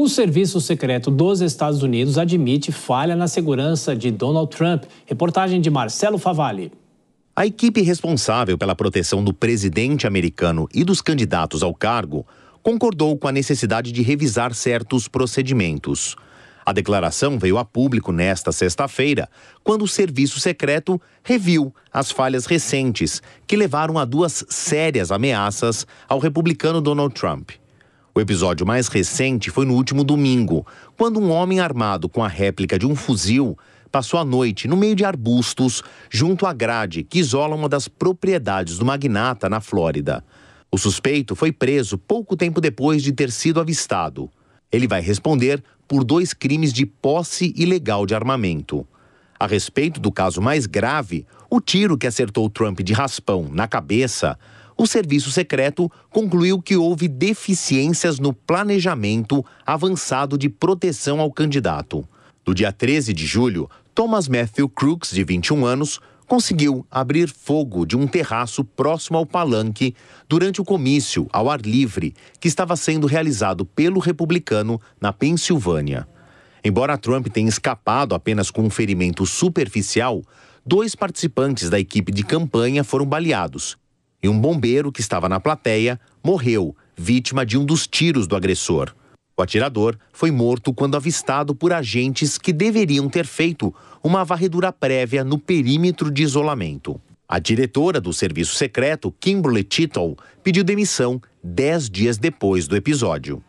O Serviço Secreto dos Estados Unidos admite falha na segurança de Donald Trump. Reportagem de Marcelo Favalli. A equipe responsável pela proteção do presidente americano e dos candidatos ao cargo concordou com a necessidade de revisar certos procedimentos. A declaração veio a público nesta sexta-feira, quando o Serviço Secreto reviu as falhas recentes que levaram a duas sérias ameaças ao republicano Donald Trump. O episódio mais recente foi no último domingo, quando um homem armado com a réplica de um fuzil passou a noite no meio de arbustos, junto à grade que isola uma das propriedades do magnata na Flórida. O suspeito foi preso pouco tempo depois de ter sido avistado. Ele vai responder por dois crimes de posse ilegal de armamento. A respeito do caso mais grave, o tiro que acertou Trump de raspão na cabeça o Serviço Secreto concluiu que houve deficiências no planejamento avançado de proteção ao candidato. No dia 13 de julho, Thomas Matthew Crooks, de 21 anos, conseguiu abrir fogo de um terraço próximo ao palanque durante o comício ao ar livre que estava sendo realizado pelo republicano na Pensilvânia. Embora Trump tenha escapado apenas com um ferimento superficial, dois participantes da equipe de campanha foram baleados e um bombeiro que estava na plateia morreu, vítima de um dos tiros do agressor. O atirador foi morto quando avistado por agentes que deveriam ter feito uma varredura prévia no perímetro de isolamento. A diretora do serviço secreto, Kimberly Tittle, pediu demissão dez dias depois do episódio.